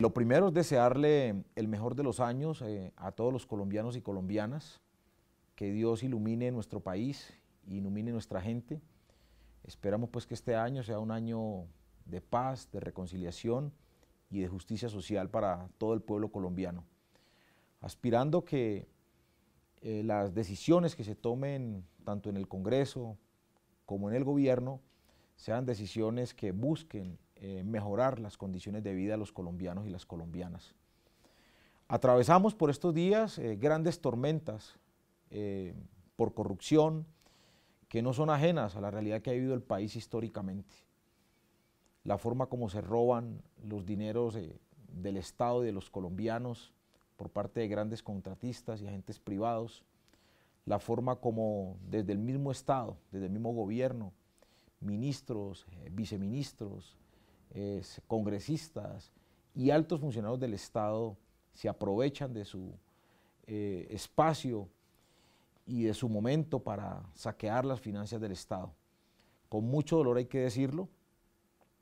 Lo primero es desearle el mejor de los años eh, a todos los colombianos y colombianas, que Dios ilumine nuestro país, ilumine nuestra gente. Esperamos pues que este año sea un año de paz, de reconciliación y de justicia social para todo el pueblo colombiano, aspirando que eh, las decisiones que se tomen tanto en el Congreso como en el gobierno sean decisiones que busquen eh, mejorar las condiciones de vida de los colombianos y las colombianas. Atravesamos por estos días eh, grandes tormentas eh, por corrupción que no son ajenas a la realidad que ha vivido el país históricamente. La forma como se roban los dineros del Estado y de los colombianos por parte de grandes contratistas y agentes privados, la forma como desde el mismo Estado, desde el mismo gobierno, ministros, viceministros, congresistas y altos funcionarios del Estado se aprovechan de su eh, espacio y de su momento para saquear las finanzas del Estado. Con mucho dolor hay que decirlo,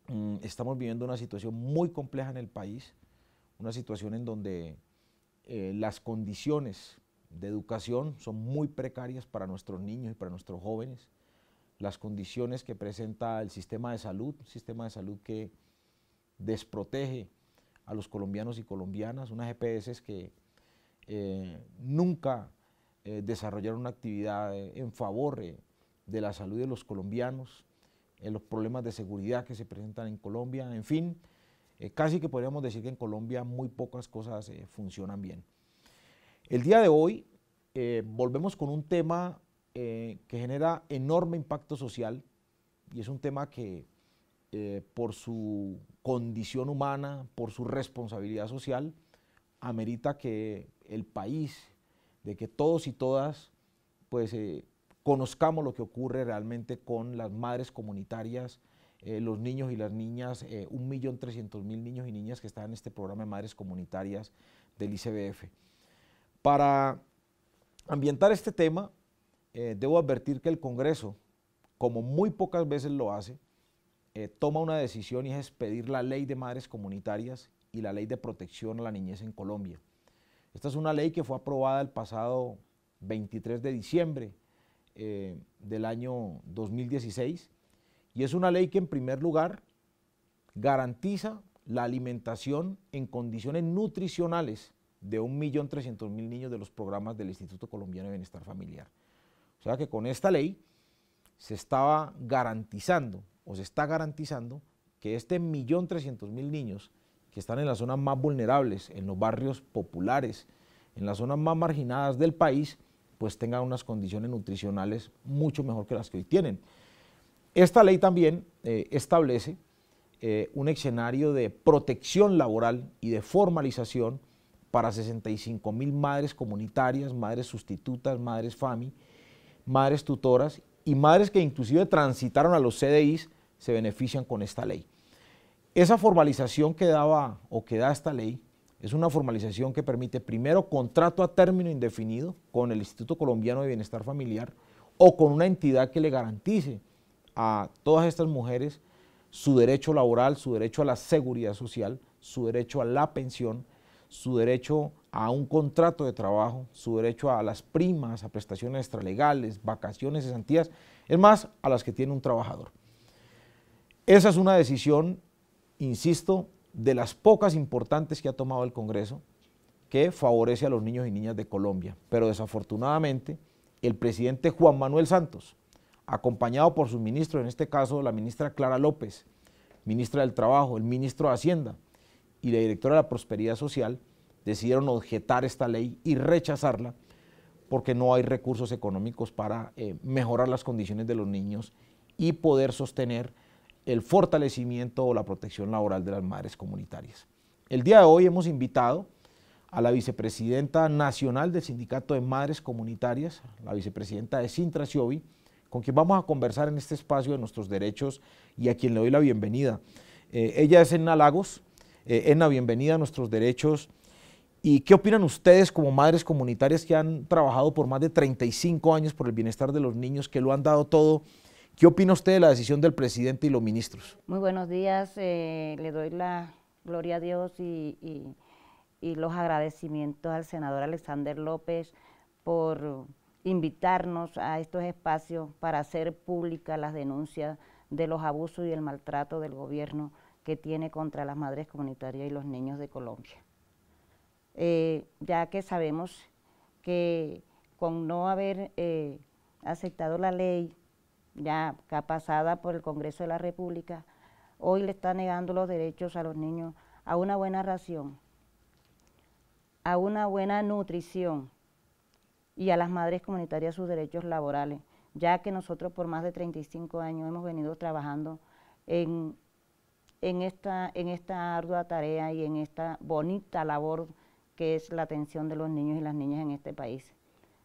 mm, estamos viviendo una situación muy compleja en el país, una situación en donde eh, las condiciones de educación son muy precarias para nuestros niños y para nuestros jóvenes las condiciones que presenta el sistema de salud, un sistema de salud que desprotege a los colombianos y colombianas, unas EPS que eh, nunca eh, desarrollaron una actividad eh, en favor de la salud de los colombianos, los problemas de seguridad que se presentan en Colombia, en fin, casi que podríamos decir que en Colombia muy pocas cosas funcionan bien. El día de hoy volvemos con un tema eh, que genera enorme impacto social y es un tema que eh, por su condición humana, por su responsabilidad social, amerita que el país, de que todos y todas, pues eh, conozcamos lo que ocurre realmente con las madres comunitarias, los niños y las niñas, un millón trescientos mil niños y niñas que están en este programa de madres comunitarias del ICBF. Para ambientar este tema, eh, debo advertir que el Congreso, como muy pocas veces lo hace, eh, toma una decisión y es expedir la ley de madres comunitarias y la ley de protección a la niñez en Colombia. Esta es una ley que fue aprobada el pasado 23 de diciembre eh, del año 2016 y es una ley que en primer lugar garantiza la alimentación en condiciones nutricionales de 1.300.000 niños de los programas del Instituto Colombiano de Bienestar Familiar sea que con esta ley se estaba garantizando o se está garantizando que este millón trescientos mil niños que están en las zonas más vulnerables, en los barrios populares, en las zonas más marginadas del país, pues tengan unas condiciones nutricionales mucho mejor que las que hoy tienen. Esta ley también eh, establece eh, un escenario de protección laboral y de formalización para 65.000 mil madres comunitarias, madres sustitutas, madres FAMI, madres tutoras y madres que inclusive transitaron a los CDIs se benefician con esta ley. Esa formalización que daba o que da esta ley es una formalización que permite primero contrato a término indefinido con el Instituto Colombiano de Bienestar Familiar o con una entidad que le garantice a todas estas mujeres su derecho laboral, su derecho a la seguridad social, su derecho a la pensión, su derecho a un contrato de trabajo, su derecho a las primas, a prestaciones extralegales, vacaciones, cesantías, es más, a las que tiene un trabajador. Esa es una decisión, insisto, de las pocas importantes que ha tomado el Congreso que favorece a los niños y niñas de Colombia. Pero desafortunadamente, el presidente Juan Manuel Santos, acompañado por sus ministros, en este caso la ministra Clara López, ministra del Trabajo, el ministro de Hacienda y la directora de la Prosperidad Social, decidieron objetar esta ley y rechazarla porque no hay recursos económicos para eh, mejorar las condiciones de los niños y poder sostener el fortalecimiento o la protección laboral de las madres comunitarias. El día de hoy hemos invitado a la vicepresidenta nacional del Sindicato de Madres Comunitarias, la vicepresidenta de Sintra con quien vamos a conversar en este espacio de nuestros derechos y a quien le doy la bienvenida. Eh, ella es Enna Lagos. Eh, la bienvenida a nuestros derechos ¿Y qué opinan ustedes como madres comunitarias que han trabajado por más de 35 años por el bienestar de los niños, que lo han dado todo? ¿Qué opina usted de la decisión del presidente y los ministros? Muy buenos días, eh, le doy la gloria a Dios y, y, los agradecimientos al senador Alexander López por invitarnos a estos espacios para hacer públicas las denuncias de los abusos y el maltrato del gobierno que tiene contra las madres comunitarias y los niños de Colombia. Eh, ya que sabemos que con no haber eh, aceptado la ley ya pasada por el Congreso de la República, hoy le está negando los derechos a los niños a una buena ración, a una buena nutrición y a las madres comunitarias sus derechos laborales, ya que nosotros por más de 35 años hemos venido trabajando en, en, esta, en esta ardua tarea y en esta bonita labor que es la atención de los niños y las niñas en este país,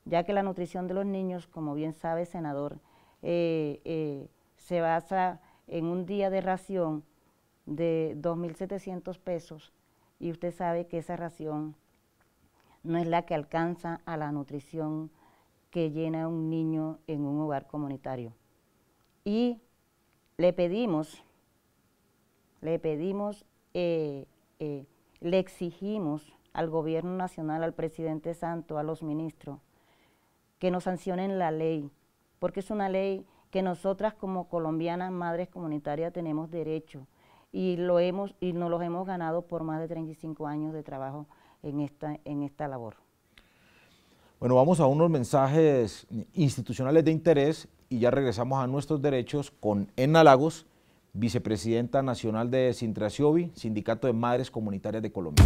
ya que la nutrición de los niños, como bien sabe senador, eh, eh, se basa en un día de ración de 2.700 pesos y usted sabe que esa ración no es la que alcanza a la nutrición que llena un niño en un hogar comunitario. Y le pedimos, le pedimos, eh, le exigimos al gobierno nacional, al presidente Santo, a los ministros, que nos sancionen la ley, porque es una ley que nosotras como colombianas madres comunitarias tenemos derecho y lo hemos y nos los hemos ganado por más de 35 años de trabajo en esta en esta labor. Bueno, vamos a unos mensajes institucionales de interés y ya regresamos a nuestros derechos con Enna Lagos, vicepresidenta nacional de Sintraciovi, Sindicato de Madres Comunitarias de Colombia.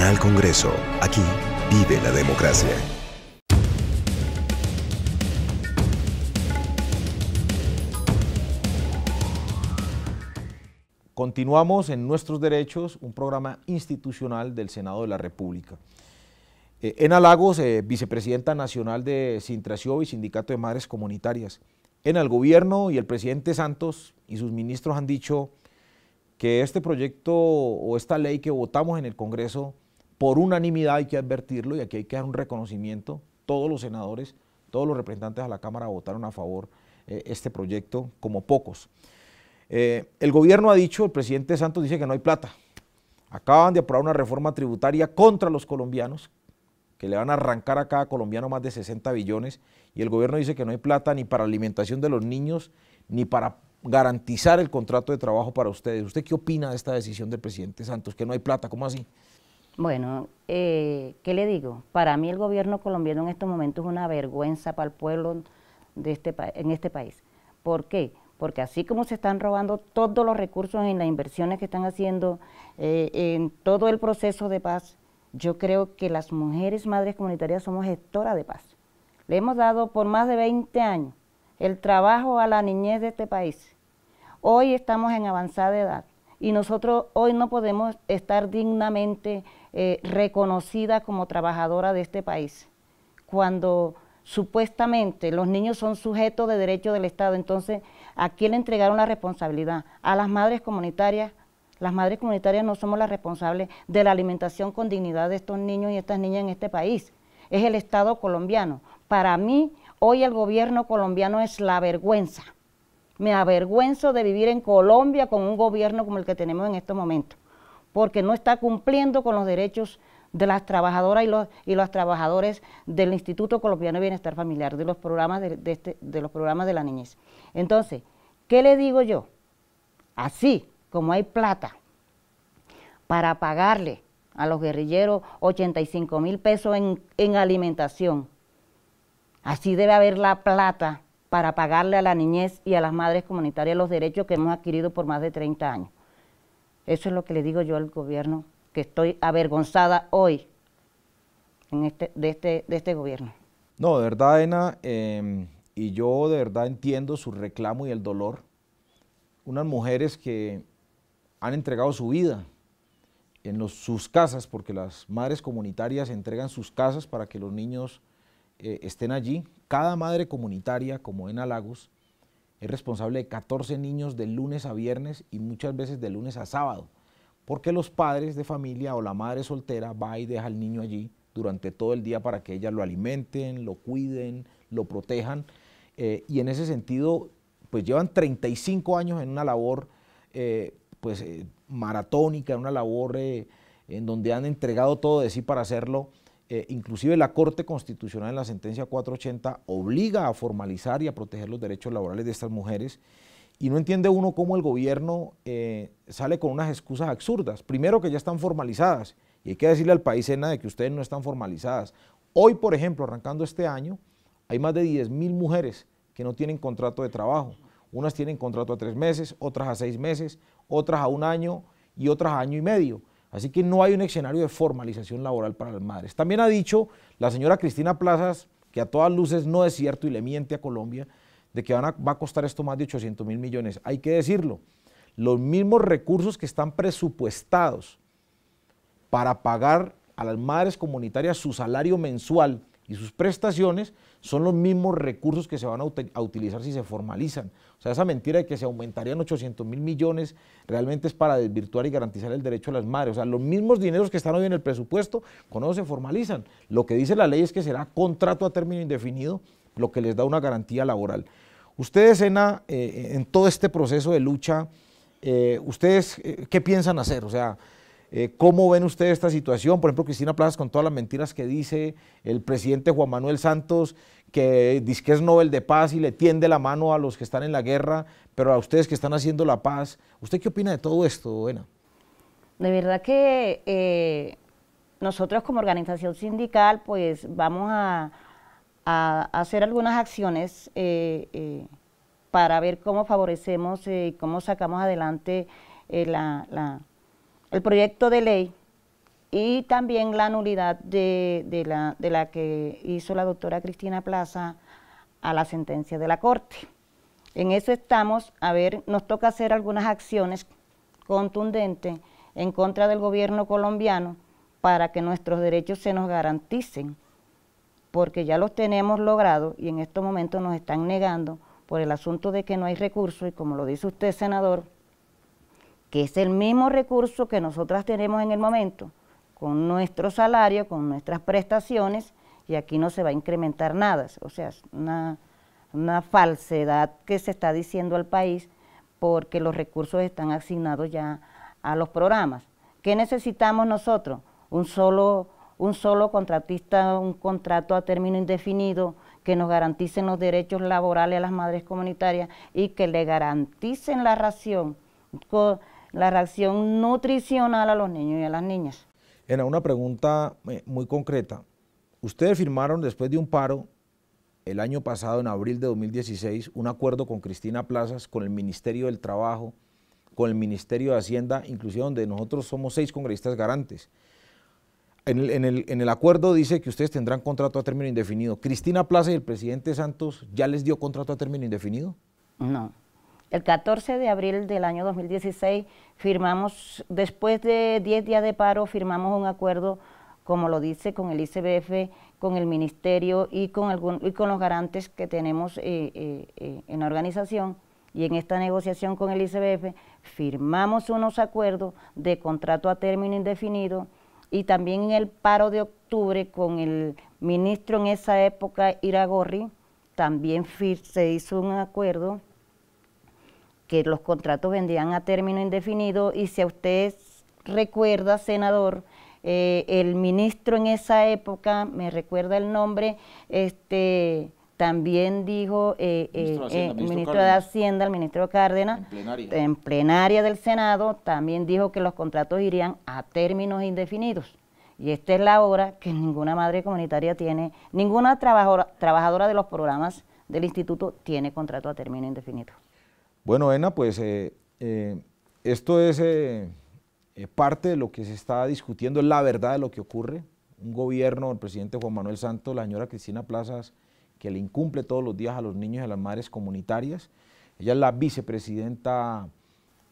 al Congreso. Aquí vive la democracia. Continuamos en Nuestros Derechos, un programa institucional del Senado de la República. En eh, Ena eh, vicepresidenta nacional de Sintracio y Sindicato de Madres Comunitarias. En el gobierno y el presidente Santos y sus ministros han dicho que este proyecto o esta ley que votamos en el Congreso por unanimidad hay que advertirlo y aquí hay que dar un reconocimiento. Todos los senadores, todos los representantes a la Cámara votaron a favor de eh, este proyecto como pocos. Eh, el gobierno ha dicho, el presidente Santos dice que no hay plata. Acaban de aprobar una reforma tributaria contra los colombianos, que le van a arrancar a cada colombiano más de 60 billones, y el gobierno dice que no hay plata ni para alimentación de los niños, ni para garantizar el contrato de trabajo para ustedes. ¿Usted qué opina de esta decisión del presidente Santos? Que no hay plata, ¿cómo así? Bueno, eh, ¿qué le digo? Para mí el gobierno colombiano en estos momentos es una vergüenza para el pueblo de este en este país. ¿Por qué? Porque así como se están robando todos los recursos en las inversiones que están haciendo, eh, en todo el proceso de paz, yo creo que las mujeres madres comunitarias somos gestoras de paz. Le hemos dado por más de 20 años el trabajo a la niñez de este país. Hoy estamos en avanzada edad y nosotros hoy no podemos estar dignamente eh, reconocida como trabajadora de este país, cuando supuestamente los niños son sujetos de derecho del Estado. Entonces, ¿a quién le entregaron la responsabilidad? A las madres comunitarias. Las madres comunitarias no somos las responsables de la alimentación con dignidad de estos niños y estas niñas en este país. Es el Estado colombiano. Para mí, hoy el gobierno colombiano es la vergüenza. Me avergüenzo de vivir en Colombia con un gobierno como el que tenemos en estos momentos porque no está cumpliendo con los derechos de las trabajadoras y los, trabajadores del Instituto Colombiano de Bienestar Familiar, de los, programas este, de, los programas de la niñez. Entonces, ¿qué le digo yo? Así como hay plata para pagarle a los guerrilleros 85 mil pesos en, en alimentación, así debe haber la plata para pagarle a la niñez y a las madres comunitarias los derechos que hemos adquirido por más de 30 años. Eso es lo que le digo yo al gobierno, que estoy avergonzada hoy este, este, de, este, gobierno. No, de verdad, Ena, em, y yo de verdad entiendo su reclamo y el dolor. Unas mujeres que han entregado su vida en sus casas, porque las madres comunitarias entregan sus casas para que los niños eh, estén allí. Cada madre comunitaria, como Ena Lagos, es responsable de 14 niños de lunes a viernes y muchas veces de lunes a sábado, porque los padres de familia o la madre soltera va y deja al niño allí durante todo el día para que ella lo alimenten, lo cuiden, lo protejan. Eh, y en ese sentido, pues llevan 35 años en una labor eh, pues, eh, maratónica, en una labor en donde han entregado todo de sí para hacerlo eh, inclusive la Corte Constitucional en la sentencia 480 obliga a formalizar y a proteger los derechos laborales de estas mujeres. Y no entiende uno cómo el gobierno eh, sale con unas excusas absurdas. Primero que ya están formalizadas. Y hay que decirle al país, Sena, de que ustedes no están formalizadas. Hoy, por ejemplo, arrancando este año, hay más de 10.000 mujeres que no tienen contrato de trabajo. Unas tienen contrato a tres meses, otras a seis meses, otras a un año y otras a año y medio. Así que no hay un escenario de formalización laboral para las madres. También ha dicho la señora Cristina Plazas, que a todas luces no es cierto y le miente a Colombia, de que va a costar esto más de 800 mil millones. Hay que decirlo, los mismos recursos que están presupuestados para pagar a las madres comunitarias su salario mensual y sus prestaciones son los mismos recursos que se van a, utilizar si se formalizan. O sea, esa mentira de que se aumentarían 800 mil millones realmente es para desvirtuar y garantizar el derecho a las madres. O sea, los mismos dineros que están hoy en el presupuesto, con eso se formalizan. Lo que dice la ley es que será contrato a término indefinido, lo que les da una garantía laboral. Ustedes, Ena, eh, en todo este proceso de lucha, eh, ¿ustedes eh, qué piensan hacer? O sea, eh, ¿Cómo ven ustedes esta situación? Por ejemplo, Cristina Plazas con todas las mentiras que dice, el presidente Juan Manuel Santos, que dice que es Nobel de Paz y le tiende la mano a los que están en la guerra, pero a ustedes que están haciendo la paz. ¿Usted qué opina de todo esto, Ena? De verdad que eh, nosotros como organización sindical, pues vamos a, hacer algunas acciones eh, para ver cómo favorecemos y cómo sacamos adelante la el proyecto de ley y también la nulidad de, la, la que hizo la doctora Cristina Plaza a la sentencia de la Corte. En eso estamos, a ver, nos toca hacer algunas acciones contundentes en contra del gobierno colombiano para que nuestros derechos se nos garanticen, porque ya los tenemos logrado, y en estos momentos nos están negando por el asunto de que no hay recursos y como lo dice usted, senador, que es el mismo recurso que nosotras tenemos en el momento, con nuestro salario, con nuestras prestaciones, y aquí no se va a incrementar nada. O sea, es una, falsedad que se está diciendo al país porque los recursos están asignados ya a los programas. ¿Qué necesitamos nosotros? Un solo, un solo contratista, un contrato a término indefinido, que nos garanticen los derechos laborales a las madres comunitarias y que le garanticen la ración la reacción nutricional a los niños y a las niñas. era una pregunta eh, muy concreta. Ustedes firmaron después de un paro el año pasado, en abril de 2016, un acuerdo con Cristina Plazas, con el Ministerio del Trabajo, con el Ministerio de Hacienda, inclusive donde nosotros somos seis congresistas garantes. En el, acuerdo dice que ustedes tendrán contrato a término indefinido. ¿Cristina Plaza y el presidente Santos ya les dio contrato a término indefinido? No. El 14 de abril del año 2016 firmamos, después de 10 días de paro, firmamos un acuerdo, como lo dice, con el ICBF, con el Ministerio y con, y con los garantes que tenemos eh, eh, eh, en la organización. Y en esta negociación con el ICBF firmamos unos acuerdos de contrato a término indefinido y también en el paro de octubre con el ministro en esa época, Iragorri, también se hizo un acuerdo que los contratos vendían a término indefinido y si a usted recuerda, senador, eh, el ministro en esa época, me recuerda el nombre, este también dijo el eh, eh, ministro, de Hacienda, el ministro Cárdenas, en plenaria. del Senado, también dijo que los contratos irían a términos indefinidos. Y esta es la hora que ninguna madre comunitaria tiene, ninguna trabajadora, trabajadora de los programas del instituto tiene contrato a término indefinido. Bueno, Ena, pues eh, eh, esto es eh, parte de lo que se está discutiendo, es la verdad de lo que ocurre. Un gobierno, el presidente Juan Manuel Santos, la señora Cristina Plazas, que le incumple todos los días a los niños y a las madres comunitarias. Ella es la vicepresidenta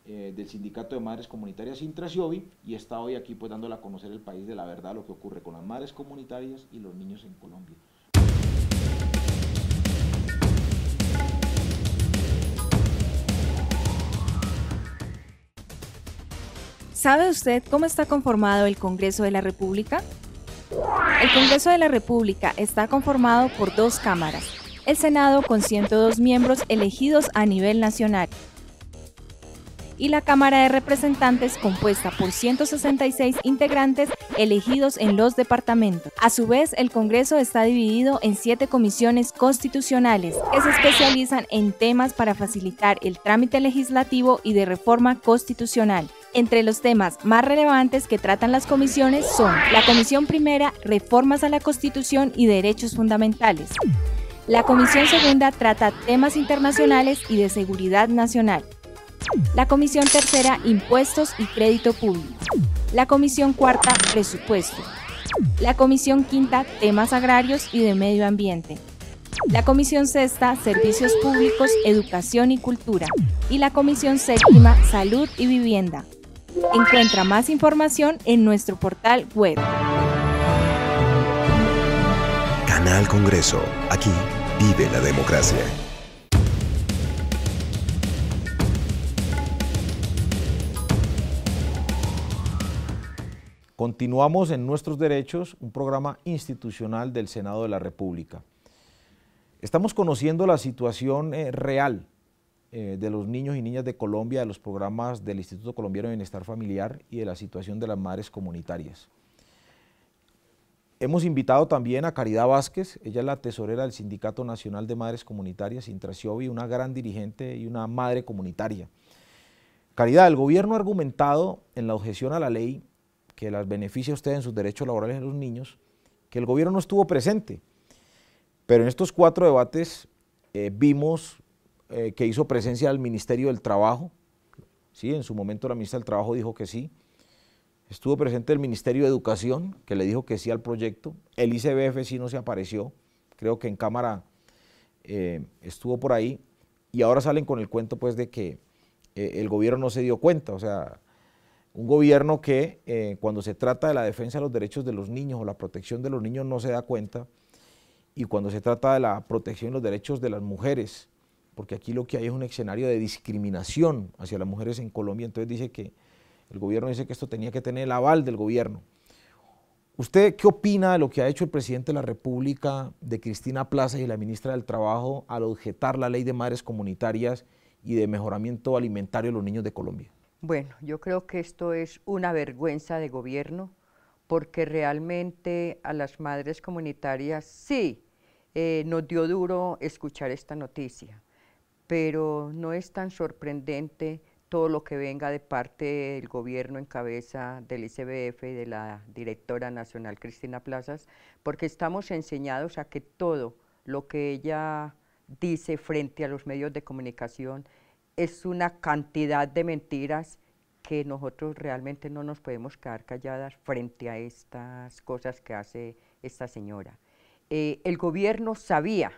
del Sindicato de Madres Comunitarias Intrasiovi y está hoy aquí pues dándole a conocer el país de la verdad, lo que ocurre con las madres comunitarias y los niños en Colombia. ¿Sabe usted cómo está conformado el Congreso de la República? El Congreso de la República está conformado por dos cámaras, el Senado con 102 miembros elegidos a nivel nacional y la Cámara de Representantes compuesta por 166 integrantes elegidos en los departamentos. A su vez, el Congreso está dividido en siete comisiones constitucionales que se especializan en temas para facilitar el trámite legislativo y de reforma constitucional. Entre los temas más relevantes que tratan las comisiones son la Comisión Primera, Reformas a la Constitución y Derechos Fundamentales. La Comisión Segunda trata temas internacionales y de seguridad nacional. La Comisión Tercera, Impuestos y Crédito Público. La Comisión Cuarta, Presupuesto. La Comisión Quinta, Temas Agrarios y de Medio Ambiente. La Comisión Sexta, Servicios Públicos, Educación y Cultura. Y la Comisión Séptima, Salud y Vivienda. Encuentra más información en nuestro portal web. Canal Congreso. Aquí vive la democracia. Continuamos en Nuestros Derechos, un programa institucional del Senado de la República. Estamos conociendo la situación eh, real eh, de los niños y niñas de Colombia, de los programas del Instituto Colombiano de Bienestar Familiar y de la situación de las madres comunitarias. Hemos invitado también a Caridad Vázquez, ella es la tesorera del Sindicato Nacional de Madres Comunitarias, Intrasiovi, una gran dirigente y una madre comunitaria. Caridad, el gobierno ha argumentado en la objeción a la ley que las beneficia a usted en sus derechos laborales a los niños, que el gobierno no estuvo presente. Pero en estos cuatro debates eh, vimos eh, que hizo presencia al Ministerio del Trabajo, sí, en su momento la ministra del Trabajo dijo que sí, estuvo presente el Ministerio de Educación, que le dijo que sí al proyecto, el ICBF sí no se apareció, creo que en Cámara eh, estuvo por ahí, y ahora salen con el cuento pues de que eh, el gobierno no se dio cuenta, o sea, un gobierno que cuando se trata de la defensa de los derechos de los niños o la protección de los niños no se da cuenta, y cuando se trata de la protección de los derechos de las mujeres porque aquí lo que hay es un escenario de discriminación hacia las mujeres en Colombia, entonces dice que el gobierno dice que esto tenía que tener el aval del gobierno. ¿Usted qué opina de lo que ha hecho el presidente de la República, de Cristina Plaza y la ministra del Trabajo al objetar la ley de madres comunitarias y de mejoramiento alimentario de los niños de Colombia? Bueno, yo creo que esto es una vergüenza de gobierno porque realmente a las madres comunitarias sí eh, nos dio duro escuchar esta noticia pero no es tan sorprendente todo lo que venga de parte del gobierno en cabeza del ICBF y de la directora nacional Cristina Plazas, porque estamos enseñados a que todo lo que ella dice frente a los medios de comunicación es una cantidad de mentiras que nosotros realmente no nos podemos quedar calladas frente a estas cosas que hace esta señora. Eh, el gobierno sabía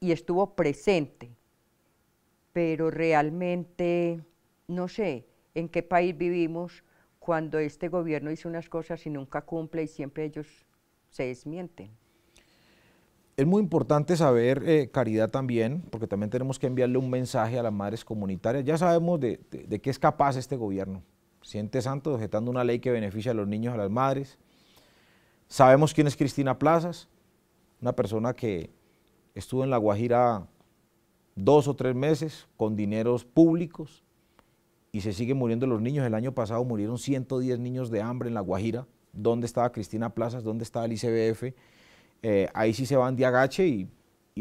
y estuvo presente, pero realmente no sé en qué país vivimos cuando este gobierno hizo unas cosas y nunca cumple y siempre ellos se desmienten. Es muy importante saber, eh, Caridad, también, porque también tenemos que enviarle un mensaje a las madres comunitarias. Ya sabemos de, qué es capaz este gobierno. Siente santo, objetando una ley que beneficia a los niños, a las madres. Sabemos quién es Cristina Plazas, una persona que Estuvo en La Guajira dos o tres meses con dineros públicos y se siguen muriendo los niños. El año pasado murieron 110 niños de hambre en La Guajira. ¿Dónde estaba Cristina Plazas? ¿Dónde estaba el ICBF? Eh, ahí sí se van de agache y,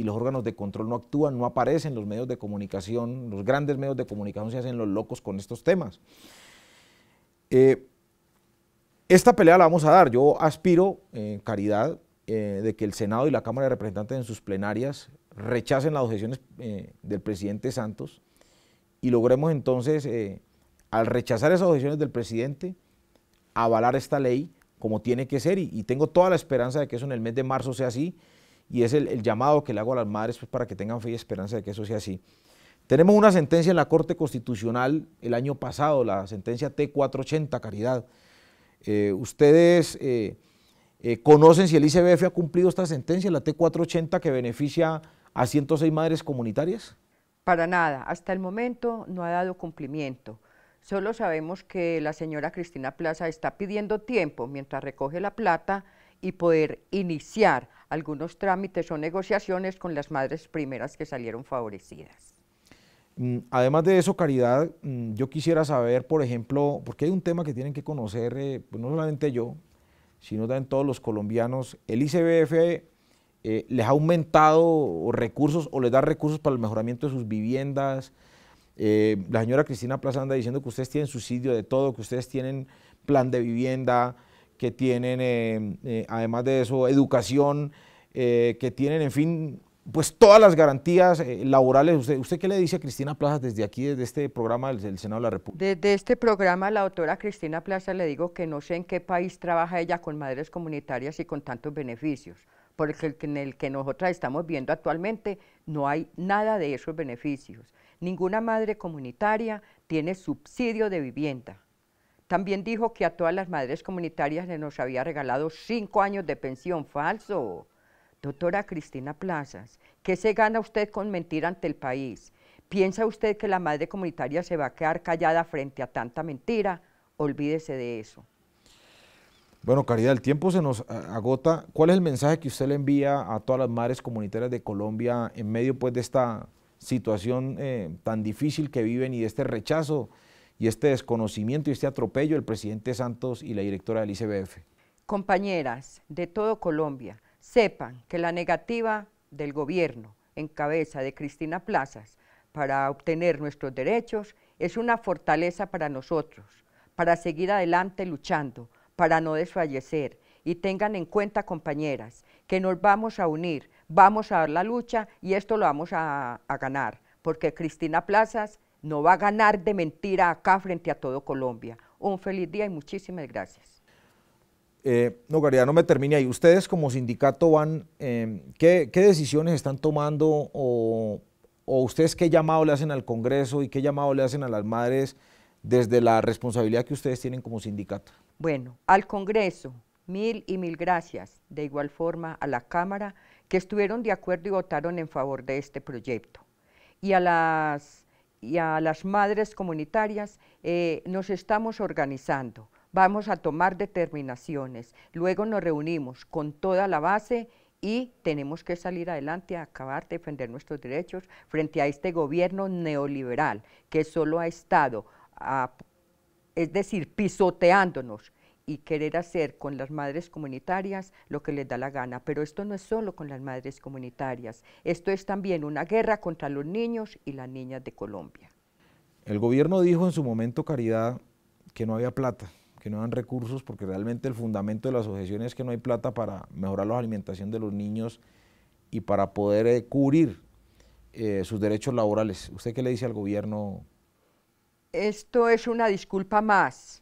los órganos de control no actúan, no aparecen. Los medios de comunicación, los grandes medios de comunicación se hacen los locos con estos temas. Eh, esta pelea la vamos a dar. Yo aspiro, en caridad, eh, de que el Senado y la Cámara de Representantes en sus plenarias rechacen las objeciones eh, del presidente Santos y logremos entonces, eh, al rechazar esas objeciones del presidente, avalar esta ley como tiene que ser y, tengo toda la esperanza de que eso en el mes de marzo sea así y es el, llamado que le hago a las madres pues, para que tengan fe y esperanza de que eso sea así. Tenemos una sentencia en la Corte Constitucional el año pasado, la sentencia T480, Caridad. ustedes eh, conocen si el ICBF ha cumplido esta sentencia, la T480, que beneficia a 106 madres comunitarias? Para nada, hasta el momento no ha dado cumplimiento. Solo sabemos que la señora Cristina Plaza está pidiendo tiempo mientras recoge la plata y poder iniciar algunos trámites o negociaciones con las madres primeras que salieron favorecidas. Mm, además de eso, Caridad, mm, yo quisiera saber, por ejemplo, porque hay un tema que tienen que conocer, eh, pues no solamente yo, sino dan todos los colombianos, el ICBF eh, les ha aumentado recursos o les da recursos para el mejoramiento de sus viviendas. Eh, la señora Cristina Plaza anda diciendo que ustedes tienen subsidio de todo, que ustedes tienen plan de vivienda, que tienen, eh, además de eso, educación, que tienen, en fin, pues todas las garantías eh, laborales. ¿Usted, qué le dice a Cristina Plaza desde aquí, desde este programa del, Senado de la República? Desde este programa, la doctora Cristina Plaza le digo que no sé en qué país trabaja ella con madres comunitarias y con tantos beneficios, porque en el que nosotras estamos viendo actualmente no hay nada de esos beneficios. Ninguna madre comunitaria tiene subsidio de vivienda. También dijo que a todas las madres comunitarias le nos había regalado cinco años de pensión falso Doctora Cristina Plazas, ¿qué se gana usted con mentir ante el país? ¿Piensa usted que la madre comunitaria se va a quedar callada frente a tanta mentira? Olvídese de eso. Bueno, Caridad, el tiempo se nos eh, agota. ¿Cuál es el mensaje que usted le envía a todas las madres comunitarias de Colombia en medio pues, de esta situación eh, tan difícil que viven y de este rechazo y este desconocimiento y este atropello del presidente Santos y la directora del ICBF? Compañeras de todo Colombia, sepan que la negativa del gobierno en cabeza de Cristina Plazas para obtener nuestros derechos es una fortaleza para nosotros, para seguir adelante luchando, para no desfallecer. Y tengan en cuenta, compañeras, que nos vamos a unir, vamos a dar la lucha y esto lo vamos a, a ganar, porque Cristina Plazas no va a ganar de mentira acá frente a todo Colombia. Un feliz día y muchísimas gracias. Eh, no, Garida, no me termine ahí. Ustedes como sindicato van, em, ¿qué, decisiones están tomando o, ustedes qué llamado le hacen al Congreso y qué llamado le hacen a las madres desde la responsabilidad que ustedes tienen como sindicato? Bueno, al Congreso, mil y mil gracias. De igual forma a la Cámara, que estuvieron de acuerdo y votaron en favor de este proyecto. Y a las, y a las madres comunitarias eh, nos estamos organizando vamos a tomar determinaciones, luego nos reunimos con toda la base y tenemos que salir adelante a acabar de defender nuestros derechos frente a este gobierno neoliberal que solo ha estado, es decir, pisoteándonos y querer hacer con las madres comunitarias lo que les da la gana. Pero esto no es solo con las madres comunitarias, esto es también una guerra contra los niños y las niñas de Colombia. El gobierno dijo en su momento, Caridad, que no había plata, que no dan recursos, porque realmente el fundamento de la sujeción es que no hay plata para mejorar la alimentación de los niños y para poder eh, cubrir eh, sus derechos laborales. ¿Usted qué le dice al gobierno? Esto es una disculpa más,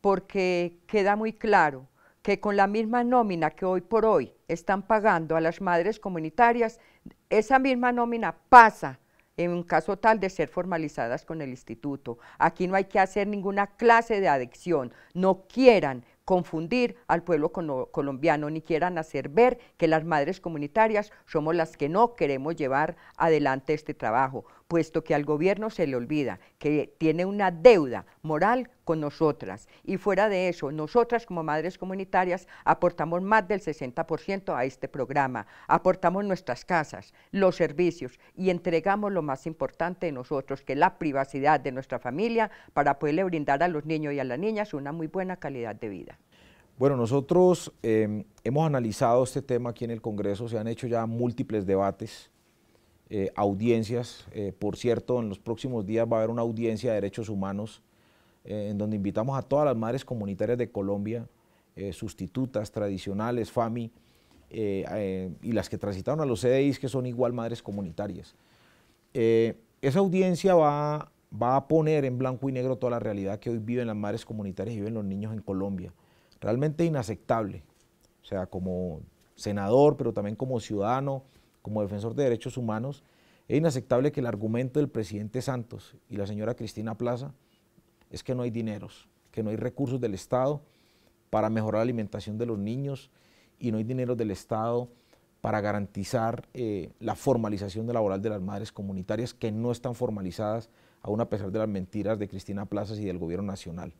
porque queda muy claro que con la misma nómina que hoy por hoy están pagando a las madres comunitarias, esa misma nómina pasa en un caso tal de ser formalizadas con el instituto. Aquí no hay que hacer ninguna clase de adicción, no quieran confundir al pueblo colombiano, ni quieran hacer ver que las madres comunitarias somos las que no queremos llevar adelante este trabajo, puesto que al gobierno se le olvida que tiene una deuda moral con nosotras. Y fuera de eso, nosotras como madres comunitarias aportamos más del 60% a este programa, aportamos nuestras casas, los servicios y entregamos lo más importante de nosotros, que es la privacidad de nuestra familia para poderle brindar a los niños y a las niñas una muy buena calidad de vida. Bueno, nosotros eh, hemos analizado este tema aquí en el Congreso, se han hecho ya múltiples debates eh, audiencias. Eh, por cierto, en los próximos días va a haber una audiencia de derechos humanos eh, en donde invitamos a todas las madres comunitarias de Colombia, sustitutas, tradicionales, FAMI, y las que transitaron a los CDIs, que son igual madres comunitarias. esa audiencia va, va a poner en blanco y negro toda la realidad que hoy viven las madres comunitarias y viven los niños en Colombia. Realmente inaceptable. O sea, como senador, pero también como ciudadano, como defensor de derechos humanos, es inaceptable que el argumento del presidente Santos y la señora Cristina Plaza es que no hay dineros, que no hay recursos del Estado para mejorar la alimentación de los niños y no hay dinero del Estado para garantizar eh, la formalización de laboral de las madres comunitarias que no están formalizadas, aún a pesar de las mentiras de Cristina Plazas y del Gobierno Nacional.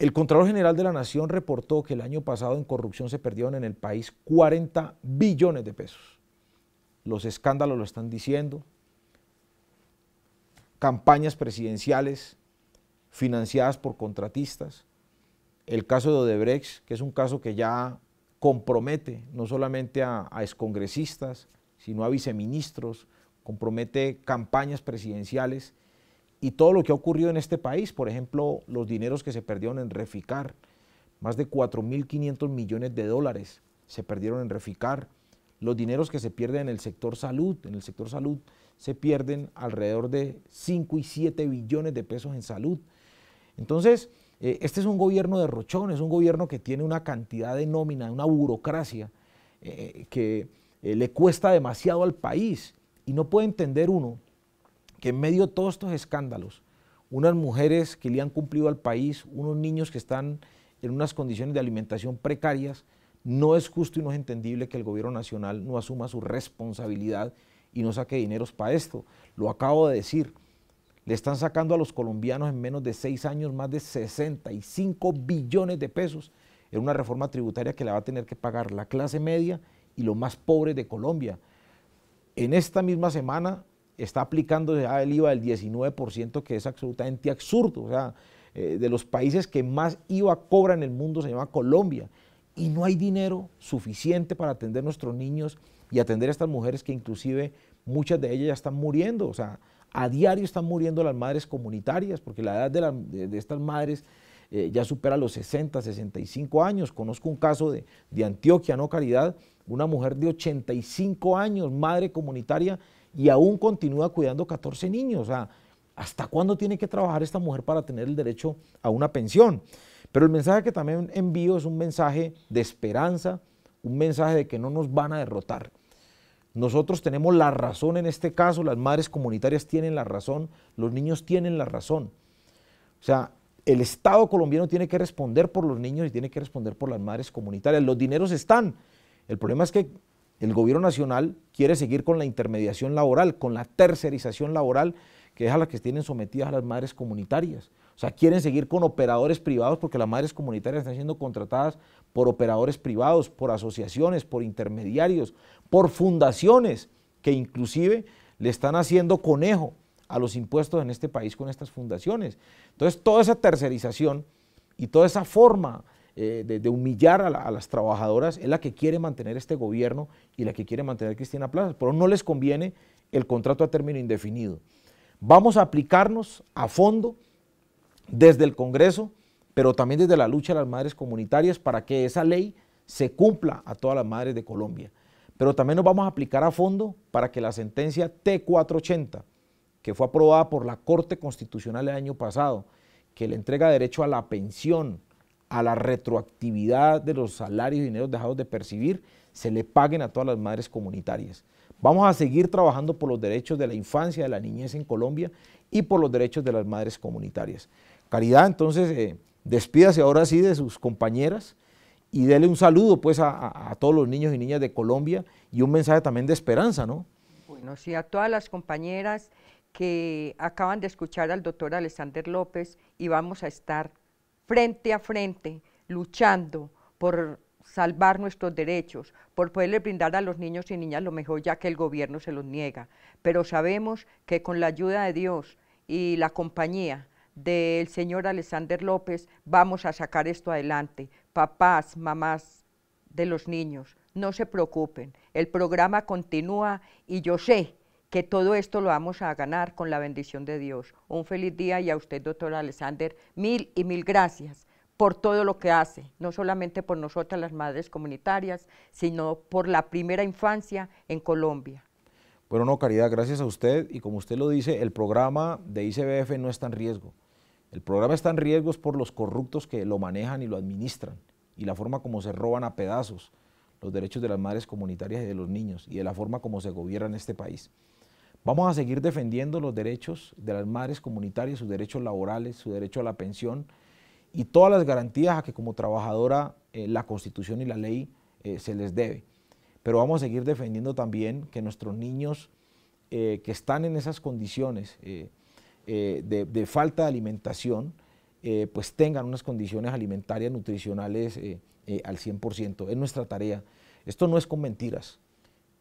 El Contralor General de la Nación reportó que el año pasado en corrupción se perdieron en el país 40 billones de pesos. Los escándalos lo están diciendo. Campañas presidenciales financiadas por contratistas. El caso de Odebrecht, que es un caso que ya compromete no solamente a, a excongresistas, sino a viceministros, compromete campañas presidenciales y todo lo que ha ocurrido en este país, por ejemplo, los dineros que se perdieron en Reficar, más de 4.500 millones de dólares se perdieron en Reficar, los dineros que se pierden en el sector salud, en el sector salud se pierden alrededor de 5 y 7 billones de pesos en salud. Entonces, eh, este es un gobierno de rochón, es un gobierno que tiene una cantidad de nómina, una burocracia eh, que eh, le cuesta demasiado al país y no puede entender uno que en medio de todos estos escándalos, unas mujeres que le han cumplido al país, unos niños que están en unas condiciones de alimentación precarias, no es justo y no es entendible que el gobierno nacional no asuma su responsabilidad y no saque dineros para esto. Lo acabo de decir, le están sacando a los colombianos en menos de seis años más de 65 billones de pesos en una reforma tributaria que la va a tener que pagar la clase media y los más pobres de Colombia. En esta misma semana está aplicando ya el IVA del 19%, que es absolutamente absurdo. O sea, eh, de los países que más IVA cobra en el mundo se llama Colombia. Y no hay dinero suficiente para atender a nuestros niños y atender a estas mujeres que inclusive muchas de ellas ya están muriendo. O sea, a diario están muriendo las madres comunitarias, porque la edad de, estas madres eh, ya supera los 60, 65 años. Conozco un caso de, de Antioquia, no Caridad, una mujer de 85 años, madre comunitaria, y aún continúa cuidando 14 niños. O sea, ¿hasta cuándo tiene que trabajar esta mujer para tener el derecho a una pensión? Pero el mensaje que también envío es un mensaje de esperanza, un mensaje de que no nos van a derrotar. Nosotros tenemos la razón en este caso, las madres comunitarias tienen la razón, los niños tienen la razón. O sea, el Estado colombiano tiene que responder por los niños y tiene que responder por las madres comunitarias. Los dineros están. El problema es que el gobierno nacional quiere seguir con la intermediación laboral, con la tercerización laboral, que es a la que tienen sometidas a las madres comunitarias. O sea, quieren seguir con operadores privados porque las madres comunitarias están siendo contratadas por operadores privados, por asociaciones, por intermediarios, por fundaciones que inclusive le están haciendo conejo a los impuestos en este país con estas fundaciones. Entonces, toda esa tercerización y toda esa forma eh, de, humillar a, a, las trabajadoras, es la que quiere mantener este gobierno y la que quiere mantener Cristina Plaza. Pero no les conviene el contrato a término indefinido. Vamos a aplicarnos a fondo desde el Congreso, pero también desde la lucha de las madres comunitarias para que esa ley se cumpla a todas las madres de Colombia. Pero también nos vamos a aplicar a fondo para que la sentencia T480, que fue aprobada por la Corte Constitucional el año pasado, que le entrega derecho a la pensión, a la retroactividad de los salarios y dineros dejados de percibir, se le paguen a todas las madres comunitarias. Vamos a seguir trabajando por los derechos de la infancia, de la niñez en Colombia y por los derechos de las madres comunitarias. Caridad, entonces, eh, despídase ahora sí de sus compañeras y déle un saludo pues a, a, todos los niños y niñas de Colombia y un mensaje también de esperanza, ¿no? Bueno, sí, a todas las compañeras que acaban de escuchar al doctor Alexander López y vamos a estar frente a frente, luchando por salvar nuestros derechos, por poderle brindar a los niños y niñas lo mejor ya que el gobierno se los niega. Pero sabemos que con la ayuda de Dios y la compañía del señor Alexander López vamos a sacar esto adelante. Papás, mamás de los niños, no se preocupen, el programa continúa y yo sé que todo esto lo vamos a ganar con la bendición de Dios. Un feliz día y a usted, doctor Alexander, mil y mil gracias por todo lo que hace, no solamente por nosotras las madres comunitarias, sino por la primera infancia en Colombia. Bueno, no, Caridad, gracias a usted y como usted lo dice, el programa de ICBF no está en riesgo. El programa está en riesgo por los corruptos que lo manejan y lo administran y la forma como se roban a pedazos los derechos de las madres comunitarias y de los niños y de la forma como se gobierna en este país. Vamos a seguir defendiendo los derechos de las madres comunitarias, sus derechos laborales, su derecho a la pensión y todas las garantías a que como trabajadora eh, la constitución y la ley eh, se les debe. Pero vamos a seguir defendiendo también que nuestros niños eh, que están en esas condiciones de, de, falta de alimentación, pues tengan unas condiciones alimentarias, nutricionales al 100%. Es nuestra tarea. Esto no es con mentiras.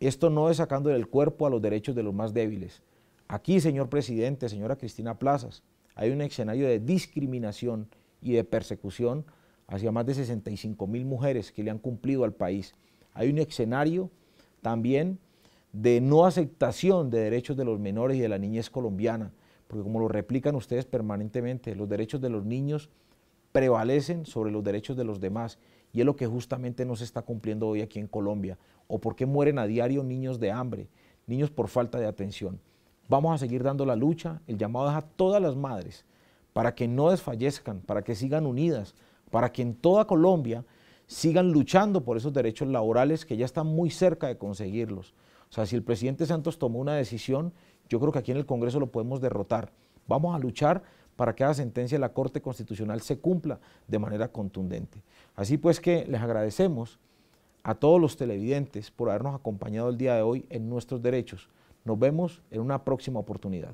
Esto no es sacando del cuerpo a los derechos de los más débiles. Aquí, señor presidente, señora Cristina Plazas, hay un escenario de discriminación y de persecución hacia más de 65 mil mujeres que le han cumplido al país. Hay un escenario también de no aceptación de derechos de los menores y de la niñez colombiana, porque como lo replican ustedes permanentemente, los derechos de los niños prevalecen sobre los derechos de los demás y es lo que justamente no se está cumpliendo hoy aquí en Colombia. ¿O por qué mueren a diario niños de hambre, niños por falta de atención? Vamos a seguir dando la lucha. El llamado es a todas las madres para que no desfallezcan, para que sigan unidas, para que en toda Colombia sigan luchando por esos derechos laborales que ya están muy cerca de conseguirlos. O sea, si el presidente Santos tomó una decisión, yo creo que aquí en el Congreso lo podemos derrotar. Vamos a luchar para que cada sentencia de la Corte Constitucional se cumpla de manera contundente. Así pues que les agradecemos a todos los televidentes por habernos acompañado el día de hoy en nuestros derechos. Nos vemos en una próxima oportunidad.